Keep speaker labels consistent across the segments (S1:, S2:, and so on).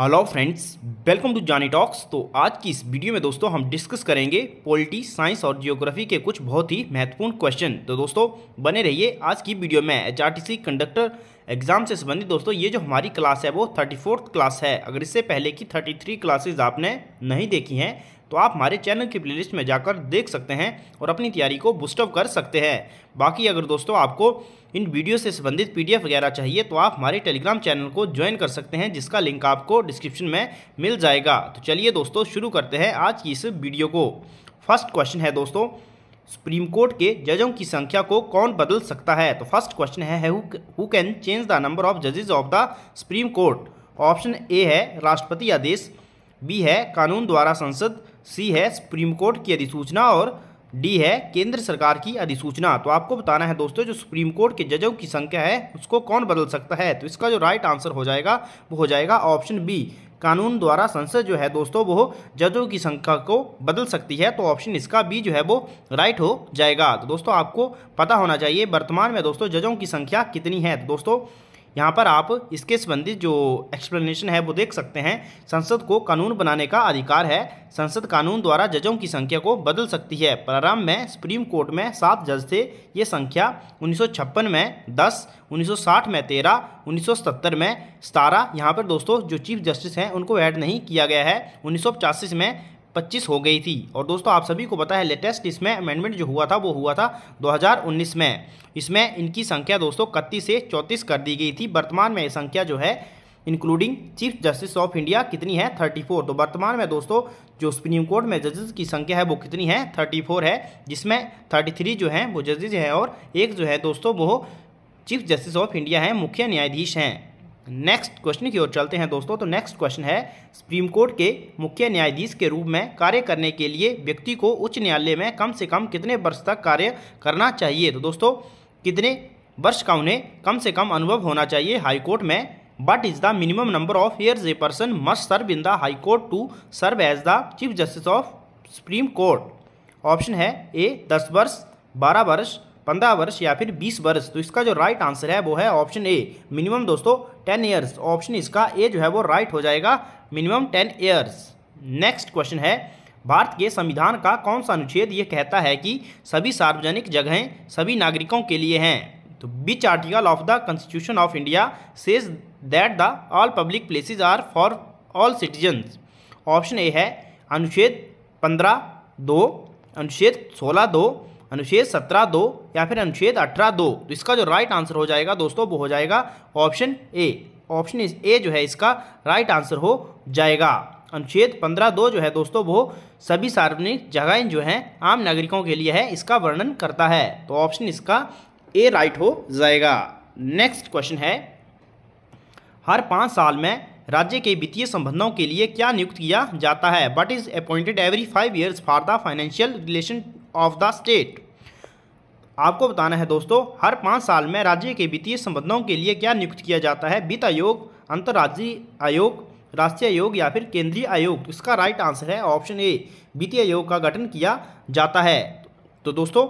S1: hello friends welcome to Jani talks तो आज की इस वीडियो में दोस्तों हम डिस्कस करेंगे पॉलिटी साइंस और जियोग्राफी के कुछ बहुत ही महत्वपूर्ण क्वेश्चन तो दोस्तों बने रहिए आज की वीडियो में एचआरटीसी कंडक्टर एग्जाम से संबंधित दोस्तों ये जो हमारी क्लास है वो थर्टी फोर्थ क्लास है अगर इससे पहले की थर्टी थ्री क्लासेज आपने नहीं देखी हैं तो आप हमारे चैनल की प्लेलिस्ट में जाकर देख सकते हैं और अपनी तैयारी को बुस्टअप कर सकते हैं बाकी अगर दोस्तों आपको इन वीडियो से संबंधित पीडीएफ वगैरह चाहिए तो आप हमारे टेलीग्राम चैनल को ज्वाइन कर सकते हैं जिसका लिंक आपको डिस्क्रिप्शन में मिल जाएगा तो चलिए दोस्तों शुरू करते हैं आज की इस वीडियो को फर्स्ट क्वेश्चन है दोस्तों सुप्रीम कोर्ट के जजों की संख्या को कौन बदल सकता है तो फर्स्ट क्वेश्चन है who can change the number of जजेज of the supreme court option A है राष्ट्रपति आदेश बी है कानून द्वारा संसद सी है सुप्रीम कोर्ट की अधिसूचना और डी है केंद्र सरकार की अधिसूचना तो आपको बताना है दोस्तों जो सुप्रीम कोर्ट के जजों की संख्या है उसको कौन बदल सकता है तो इसका जो राइट आंसर हो जाएगा वो हो जाएगा ऑप्शन बी कानून द्वारा संसद जो है दोस्तों वो जजों की संख्या को बदल सकती है तो ऑप्शन इसका बी जो है वो राइट हो जाएगा तो दोस्तों आपको पता होना चाहिए वर्तमान में दोस्तों जजों की संख्या कितनी है तो दोस्तों यहाँ पर आप इसके संबंधित जो एक्सप्लेनेशन है वो देख सकते हैं संसद को कानून बनाने का अधिकार है संसद कानून द्वारा जजों की संख्या को बदल सकती है प्रारंभ में सुप्रीम कोर्ट में सात जज थे ये संख्या उन्नीस में दस 1960 में तेरह उन्नीस में सतारह यहाँ पर दोस्तों जो चीफ जस्टिस हैं उनको ऐड नहीं किया गया है उन्नीस में पच्चीस हो गई थी और दोस्तों आप सभी को पता है लेटेस्ट इसमें अमेंडमेंट जो हुआ था वो हुआ था 2019 में इसमें इनकी संख्या दोस्तों इकतीस से चौंतीस कर दी गई थी वर्तमान में ये संख्या जो है including chief justice of India कितनी है 34 तो वर्तमान में दोस्तों जो सुप्रीम कोर्ट में जजेस की संख्या है वो कितनी है फोर है जिसमें थ्री जो हैं वो जजेज हैं और एक जो है दोस्तों वो चीफ जस्टिस ऑफ इंडिया हैं मुख्य न्यायाधीश हैं नेक्स्ट क्वेश्चन की ओर चलते हैं दोस्तों तो नेक्स्ट क्वेश्चन है सुप्रीम कोर्ट के मुख्य न्यायाधीश के रूप में कार्य करने के लिए व्यक्ति को उच्च न्यायालय में कम से कम कितने वर्ष तक कार्य करना चाहिए तो दोस्तों कितने वर्ष का उन्हें कम से कम अनुभव होना चाहिए हाईकोर्ट में but is the minimum number of years a person must serve in the high court to serve as the chief justice of supreme court option है ए दस वर्ष बारह वर्ष पंद्रह वर्ष या फिर बीस वर्ष तो इसका जो राइट आंसर है वो है ऑप्शन ए मिनिमम दोस्तों टेन ईयर्स ऑप्शन इसका ए जो है वो राइट हो जाएगा minimum ten years next question है भारत के संविधान का कौन सा अनुच्छेद ये कहता है कि सभी सार्वजनिक जगहें सभी नागरिकों के लिए हैं तो which article of the constitution of India says that the all public places are for all citizens option A है अनुच्छेद पंद्रह दो अनुच्छेद सोलह दो अनुच्छेद सत्रह दो या फिर अनुच्छेद अठारह दो तो इसका जो राइट आंसर हो जाएगा दोस्तों वो हो जाएगा ऑप्शन ए ऑप्शन ए जो है इसका राइट आंसर हो जाएगा अनुच्छेद पंद्रह दो जो है दोस्तों वो सभी सार्वजनिक जगह जो हैं आम नागरिकों के लिए है इसका वर्णन करता है तो ऑप्शन इसका ए राइट हो जाएगा नेक्स्ट क्वेश्चन है हर पाँच साल में राज्य के वित्तीय संबंधों के लिए क्या नियुक्त किया जाता है but is appointed every five years for the financial relation of the state आपको बताना है दोस्तों हर पाँच साल में राज्य के वित्तीय संबंधों के लिए क्या नियुक्त किया जाता है वित्त आयोग अंतर्राज्यीय आयोग राष्ट्रीय आयोग या फिर केंद्रीय आयोग इसका राइट आंसर है ऑप्शन ए वित्तीय आयोग का गठन किया जाता है तो दोस्तों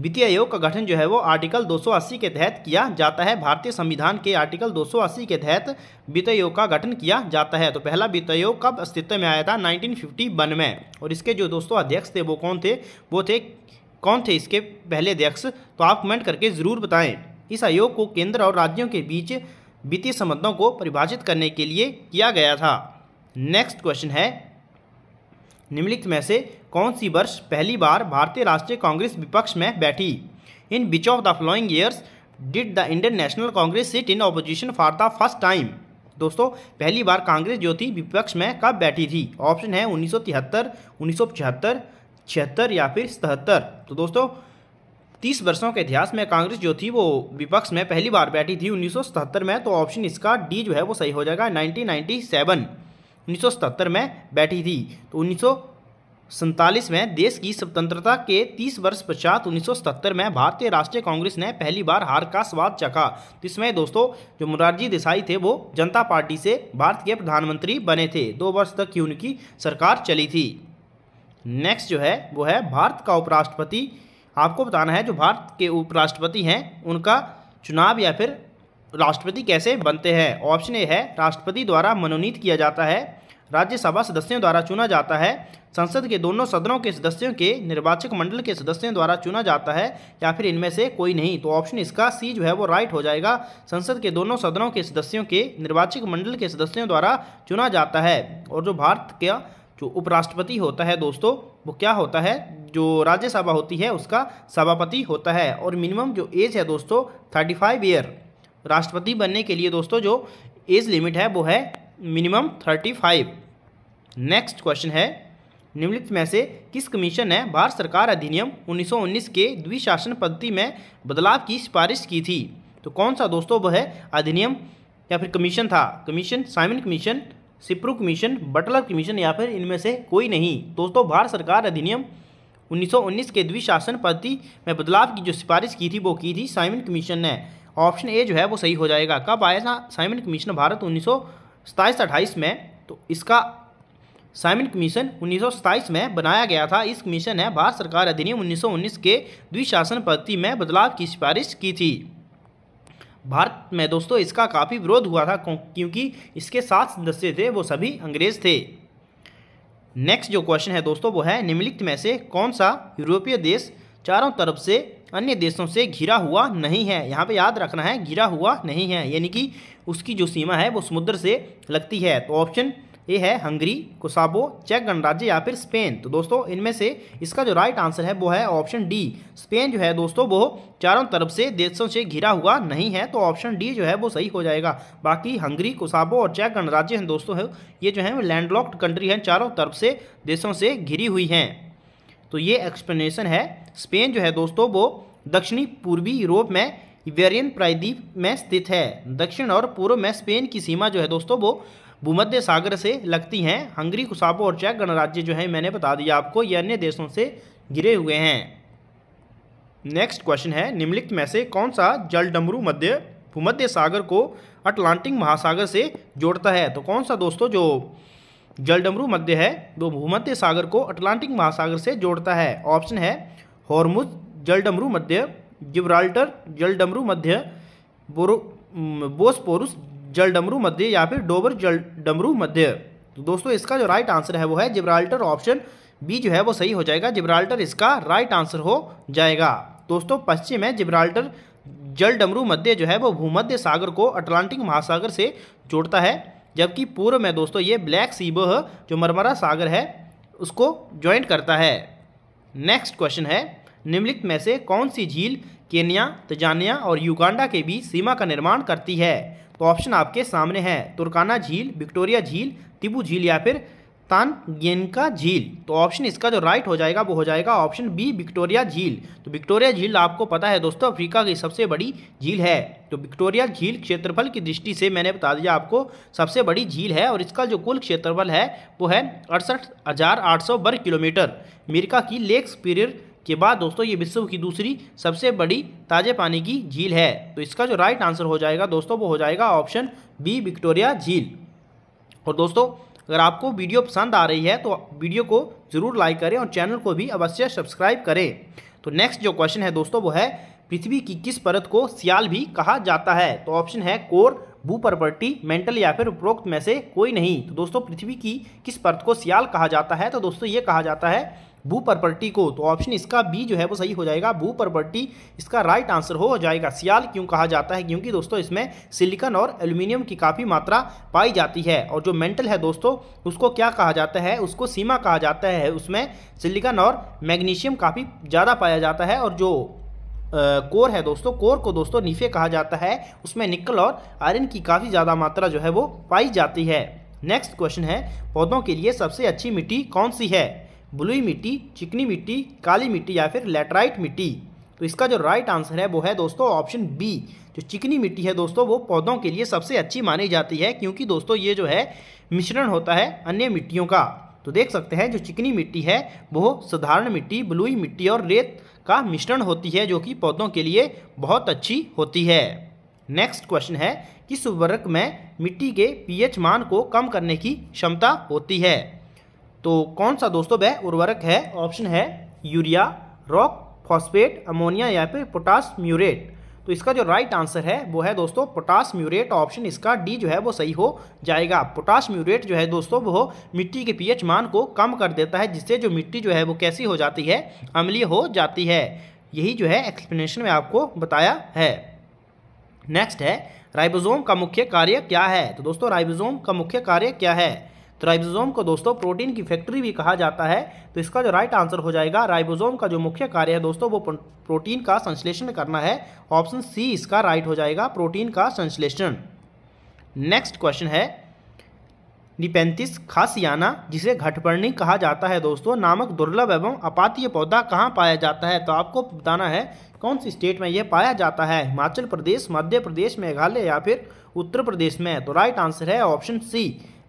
S1: वित्तीय आयोग का गठन जो है वो आर्टिकल 280 के तहत किया जाता है भारतीय संविधान के आर्टिकल 280 के तहत वित्त आयोग का गठन किया जाता है तो पहला वित्त आयोग कब अस्तित्व में आया था 1951 में और इसके जो दोस्तों अध्यक्ष थे वो कौन थे वो थे कौन थे इसके पहले अध्यक्ष तो आप कमेंट करके ज़रूर बताएं इस आयोग को केंद्र और राज्यों के बीच वित्तीय संबंधों को परिभाषित करने के लिए किया गया था नेक्स्ट क्वेश्चन है निम्नलिखित में से कौन सी वर्ष पहली बार भारतीय राष्ट्रीय कांग्रेस विपक्ष में बैठी in which of the following years did the Indian National Congress sit in opposition for the first time दोस्तों पहली बार कांग्रेस जो थी विपक्ष में कब बैठी थी ऑप्शन है उन्नीस सौ तिहत्तर उन्नीस सौ छिहत्तर या फिर सतहत्तर तो दोस्तों तीस वर्षों के इतिहास में कांग्रेस जो थी वो विपक्ष में पहली बार बैठी थी 1977 में तो ऑप्शन इसका डी जो है वो सही हो जाएगा 1997 1977 में बैठी थी तो उन्नीस में देश की स्वतंत्रता के 30 वर्ष पश्चात 1977 में भारतीय राष्ट्रीय कांग्रेस ने पहली बार हार का स्वाद चखा इसमें दोस्तों जो मुरारजी देसाई थे वो जनता पार्टी से भारत के प्रधानमंत्री बने थे दो वर्ष तक की उनकी सरकार चली थी नेक्स्ट जो है वो है भारत का उपराष्ट्रपति आपको बताना है जो भारत के उपराष्ट्रपति हैं उनका चुनाव या फिर राष्ट्रपति कैसे बनते हैं ऑप्शन ए है राष्ट्रपति द्वारा मनोनीत किया जाता है राज्यसभा सदस्यों द्वारा चुना जाता है संसद के दोनों सदनों के सदस्यों के निर्वाचक मंडल के सदस्यों द्वारा चुना जाता है या फिर इनमें से कोई नहीं तो ऑप्शन इसका सी जो है वो राइट हो जाएगा संसद के दोनों सदनों के सदस्यों के निर्वाचक मंडल के सदस्यों द्वारा चुना जाता है और जो भारत का जो उपराष्ट्रपति होता है दोस्तों वो क्या होता है जो राज्यसभा होती है उसका सभापति होता है और मिनिमम जो एज है दोस्तों थर्टी फाइव ईयर राष्ट्रपति बनने के लिए दोस्तों जो एज लिमिट है वो है minimum thirty five next question है निम्नलिखित में से किस कमीशन ने भारत सरकार अधिनियम 1919 के द्विशासन पद्धति में बदलाव की सिफारिश की थी तो कौन सा दोस्तों वह अधिनियम या फिर कमीशन था commission Simon commission Sapru commission Butler commission या फिर इनमें से कोई नहीं दोस्तों भारत सरकार अधिनियम 1919 के द्विशासन पद्धति में बदलाव की जो सिफारिश की थी वो की थी साइमन कमीशन ने ऑप्शन ए जो है वो सही हो जाएगा कब आया था साइमन कमीशन भारत उन्नीस सौ में तो इसका साइमन कमीशन उन्नीस में बनाया गया था इस कमीशन ने भारत सरकार अधिनियम 1919 के द्विशासन पद्धति में बदलाव की सिफारिश की थी भारत में दोस्तों इसका काफ़ी विरोध हुआ था क्योंकि इसके सात सदस्य थे वो सभी अंग्रेज थे नेक्स्ट जो क्वेश्चन है दोस्तों वो है निम्नलिखित में से कौन सा यूरोपीय देश चारों तरफ से अन्य देशों से घिरा हुआ नहीं है यहाँ पे याद रखना है घिरा हुआ नहीं है यानी कि उसकी जो सीमा है वो समुद्र से लगती है तो ऑप्शन ए है हंगरी कोसाबो चेक गणराज्य या फिर स्पेन तो दोस्तों इनमें से इसका जो राइट आंसर है वो है ऑप्शन डी स्पेन जो है दोस्तों वो चारों तरफ से देशों से घिरा हुआ नहीं है तो ऑप्शन डी जो है वो सही हो जाएगा बाकी हंगरी कोसाबो और चेक गणराज्य हैं दोस्तों है ये जो है लैंडलॉक्ड कंट्री हैं चारों तरफ से देशों से घिरी हुई हैं तो ये एक्सप्लेनेशन है स्पेन जो है दोस्तों वो दक्षिणी पूर्वी यूरोप में वेरियन प्रायद्वीप में स्थित है दक्षिण और पूर्व में स्पेन की सीमा जो है दोस्तों वो भूमध्य सागर से लगती हैं हंगरी कुसाबो और चेक गणराज्य जो है मैंने बता दिया आपको ये अन्य देशों से घिरे हुए हैं नेक्स्ट क्वेश्चन है निम्नलिखित में से कौन सा जल डमरू मध्य भूमध्य सागर को अटलांटिक महासागर से जोड़ता है तो कौन सा दोस्तों जो जलडमरू मध्य है वो भूमध्य सागर को अटलांटिक महासागर से जोड़ता है ऑप्शन है हॉर्मुज जलडमरू मध्य जिब्राल्टर जलडमरू मध्य बोरो बोस्पोरुस जलडमरू मध्य या फिर डोबर जलडमरू मध्य तो दोस्तों इसका जो राइट आंसर है वो है जिब्राल्टर ऑप्शन बी जो है वो सही हो जाएगा जिब्राल्टर इसका राइट आंसर हो जाएगा दोस्तों पश्चिम है जिब्राल्टर जलडमरू मध्य जो है वो भूमध्य सागर को अटलांटिक महासागर से जोड़ता है जबकि पूर्व में दोस्तों ये ब्लैक सीबो जो मरमरा सागर है उसको ज्वाइंट करता है नेक्स्ट क्वेश्चन है निम्नलिखित में से कौन सी झील केन्या तजानिया और युगांडा के बीच सीमा का निर्माण करती है तो ऑप्शन आपके सामने है तुर्काना झील विक्टोरिया झील तिबू झील या फिर कानगेनका झील तो ऑप्शन इसका जो राइट हो जाएगा वो हो जाएगा ऑप्शन बी विक्टोरिया झील तो विक्टोरिया झील आपको पता है दोस्तों अफ्रीका की सबसे बड़ी झील है तो विक्टोरिया झील क्षेत्रफल की दृष्टि से मैंने बता दिया आपको सबसे बड़ी झील है और इसका जो कुल क्षेत्रफल है वो है अड़सठ हज़ार आठ सौ वर्ग किलोमीटर अमेरिका की लेक स्पीरियर के बाद दोस्तों ये विश्व की दूसरी सबसे बड़ी ताजे पानी की झील है तो इसका जो राइट आंसर हो जाएगा दोस्तों वो हो जाएगा ऑप्शन बी विक्टोरिया झील और दोस्तों अगर आपको वीडियो पसंद आ रही है तो वीडियो को जरूर लाइक करें और चैनल को भी अवश्य सब्सक्राइब करें तो नेक्स्ट जो क्वेश्चन है दोस्तों वो है पृथ्वी की किस परत को सियाल भी कहा जाता है तो ऑप्शन है कोर भू प्रॉपर्टी मेंटल या फिर उपरोक्त में से कोई नहीं तो दोस्तों पृथ्वी की किस परत को सियाल कहा जाता है तो दोस्तों ये कहा जाता है भू प्रॉपर्टी को तो ऑप्शन इसका बी जो है वो सही हो जाएगा भू प्रॉपर्टी इसका राइट आंसर हो जाएगा सियाल क्यों कहा जाता है क्योंकि दोस्तों इसमें सिलिकन और एल्यूमिनियम की काफ़ी मात्रा पाई जाती है और जो मेंटल है दोस्तों उसको क्या कहा जाता है उसको सीमा कहा जाता है उसमें सिलिकन और मैग्नीशियम काफ़ी ज़्यादा पाया जाता है और जो कोर है दोस्तों कोर को दोस्तों नीफे कहा जाता है उसमें निकल और आयरन की काफ़ी ज़्यादा मात्रा जो है वो पाई जाती है नेक्स्ट क्वेश्चन है पौधों के लिए सबसे अच्छी मिट्टी कौन सी है ब्लूई मिट्टी चिकनी मिट्टी काली मिट्टी या फिर लेटराइट मिट्टी तो इसका जो राइट आंसर है वो है दोस्तों ऑप्शन बी जो चिकनी मिट्टी है दोस्तों वो पौधों के लिए सबसे अच्छी मानी जाती है क्योंकि दोस्तों ये जो है मिश्रण होता है अन्य मिट्टियों का तो देख सकते हैं जो चिकनी मिट्टी है वो साधारण मिट्टी ब्लूई मिट्टी और रेत का मिश्रण होती है जो कि पौधों के लिए बहुत अच्छी होती है नेक्स्ट क्वेश्चन है किस उर्वरक में मिट्टी के पीएच मान को कम करने की क्षमता होती है तो कौन सा दोस्तों वह उर्वरक है ऑप्शन है यूरिया रॉक फॉस्फेट अमोनिया या फिर पोटास म्यूरेट तो इसका जो राइट आंसर है वो है दोस्तों पोटास म्यूरेट ऑप्शन इसका डी जो है वो सही हो जाएगा पोटास म्यूरेट जो है दोस्तों वो मिट्टी के पीएच मान को कम कर देता है जिससे जो मिट्टी जो है वो कैसी हो जाती है अम्लीय हो जाती है यही जो है एक्सप्लेनेशन में आपको बताया है नेक्स्ट है राइबोसोम का मुख्य कार्य क्या है तो दोस्तों राइबोजोम का मुख्य कार्य क्या है तो राइबोसोम को दोस्तों प्रोटीन की फैक्ट्री भी कहा जाता है तो इसका जो राइट आंसर हो जाएगा राइबोसोम का जो मुख्य कार्य है दोस्तों वो प्रोटीन का संश्लेषण करना है ऑप्शन सी इसका राइट हो जाएगा प्रोटीन का संश्लेषण नेक्स्ट क्वेश्चन है निपेंतिस खासियाना जिसे घटपर्णी कहा जाता है दोस्तों नामक दुर्लभ एवं अपातीय पौधा कहाँ पाया जाता है तो आपको बताना है कौन सी स्टेट में यह पाया जाता है हिमाचल प्रदेश मध्य प्रदेश मेघालय या फिर उत्तर प्रदेश में तो राइट आंसर है ऑप्शन सी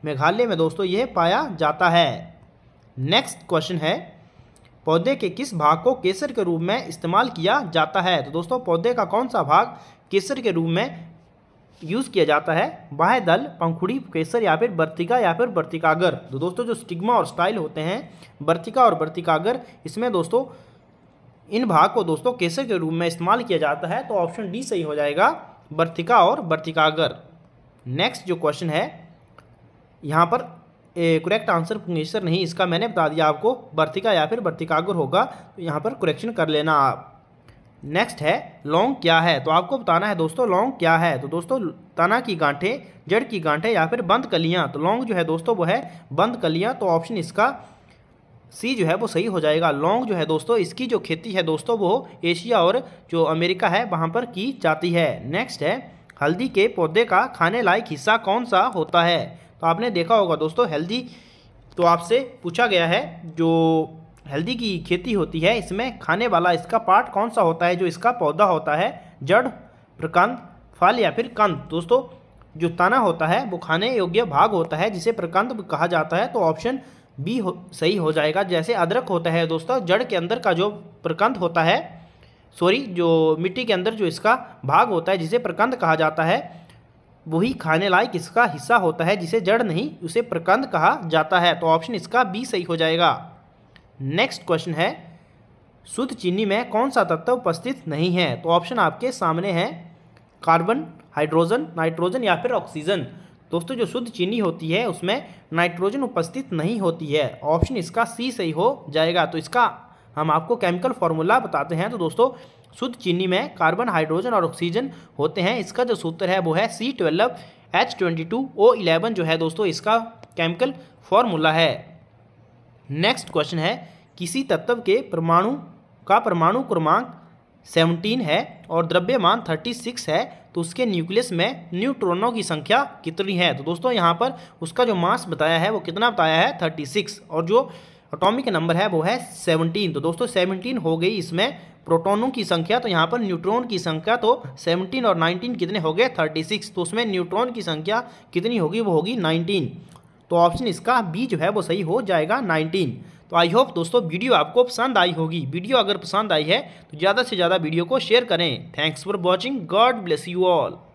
S1: मेघालय में दोस्तों यह पाया जाता है नेक्स्ट क्वेश्चन है पौधे के किस भाग को केसर के रूप में इस्तेमाल किया जाता है तो दोस्तों पौधे का कौन सा भाग केसर के रूप में यूज़ किया जाता है बाह्य दल पंखुड़ी केसर या फिर बर्तिका या फिर बर्तिकागर तो दोस्तों जो स्टिग्मा और स्टाइल होते हैं बर्तिका और बर्तिकागर इसमें दोस्तों इन भाग को दोस्तों केसर के रूप में इस्तेमाल किया जाता है तो ऑप्शन डी सही हो जाएगा बर्तिका और बर्तिकागर नेक्स्ट जो क्वेश्चन है यहाँ पर करेक्ट आंसर पुंगेश्वर नहीं इसका मैंने बता दिया आपको बर्तिका या फिर बर्तिकागुर होगा तो यहाँ पर करेक्शन कर लेना आप नेक्स्ट है लौंग क्या है तो आपको बताना है दोस्तों लौंग क्या है तो दोस्तों तना की गांठे जड़ की गांठे या फिर बंद कलियाँ तो लौंग जो है दोस्तों वो है बंद कलियाँ तो ऑप्शन इसका सी जो है वो सही हो जाएगा लौंग जो है दोस्तों इसकी जो खेती है दोस्तों वो एशिया और जो अमेरिका है वहाँ पर की जाती है नेक्स्ट है हल्दी के पौधे का खाने लायक हिस्सा कौन सा होता है तो आपने देखा होगा दोस्तों हेल्दी तो आपसे पूछा गया है जो हल्दी की खेती होती है इसमें खाने वाला इसका पार्ट कौन सा होता है जो इसका पौधा होता है जड़ प्रकंद फल या फिर कंद दोस्तों जो तना होता है वो खाने योग्य भाग होता है जिसे प्रकंद कहा जाता है तो ऑप्शन बी हो, सही हो जाएगा जैसे अदरक होता है दोस्तों जड़ के अंदर का जो प्रकंद होता है सॉरी जो मिट्टी के अंदर जो इसका भाग होता है जिसे प्रकंद कहा जाता है वही खाने लायक इसका हिस्सा होता है जिसे जड़ नहीं उसे प्रकंद कहा जाता है तो ऑप्शन इसका बी सही हो जाएगा नेक्स्ट क्वेश्चन है शुद्ध चीनी में कौन सा तत्व उपस्थित नहीं है तो ऑप्शन आपके सामने है कार्बन हाइड्रोजन नाइट्रोजन या फिर ऑक्सीजन दोस्तों जो शुद्ध चीनी होती है उसमें नाइट्रोजन उपस्थित नहीं होती है ऑप्शन इसका सी सही हो जाएगा तो इसका हम आपको केमिकल फॉर्मूला बताते हैं तो दोस्तों शुद्ध चीनी में कार्बन हाइड्रोजन और ऑक्सीजन होते हैं इसका जो सूत्र है वो है C twelve H twenty two O eleven जो है दोस्तों इसका केमिकल फॉर्मूला है नेक्स्ट क्वेश्चन है किसी तत्व के परमाणु का परमाणु क्रमांक सेवनटीन है और द्रव्यमान थर्टी सिक्स है तो उसके न्यूक्लियस में न्यूट्रॉनों की संख्या कितनी है तो दोस्तों यहाँ पर उसका जो मास बताया है वो कितना बताया है थर्टी सिक्स और जो अटोमिक नंबर है वो है सेवनटीन तो दोस्तों सेवनटीन हो गई इसमें प्रोटोनों की संख्या तो यहाँ पर न्यूट्रॉन की संख्या तो 17 और 19 कितने हो गए 36 तो उसमें न्यूट्रॉन की संख्या कितनी होगी वो होगी 19 तो ऑप्शन इसका बी जो है वो सही हो जाएगा 19 तो आई होप दोस्तों वीडियो आपको पसंद आई होगी वीडियो अगर पसंद आई है तो ज़्यादा से ज़्यादा वीडियो को शेयर करें thanks for watching God bless you all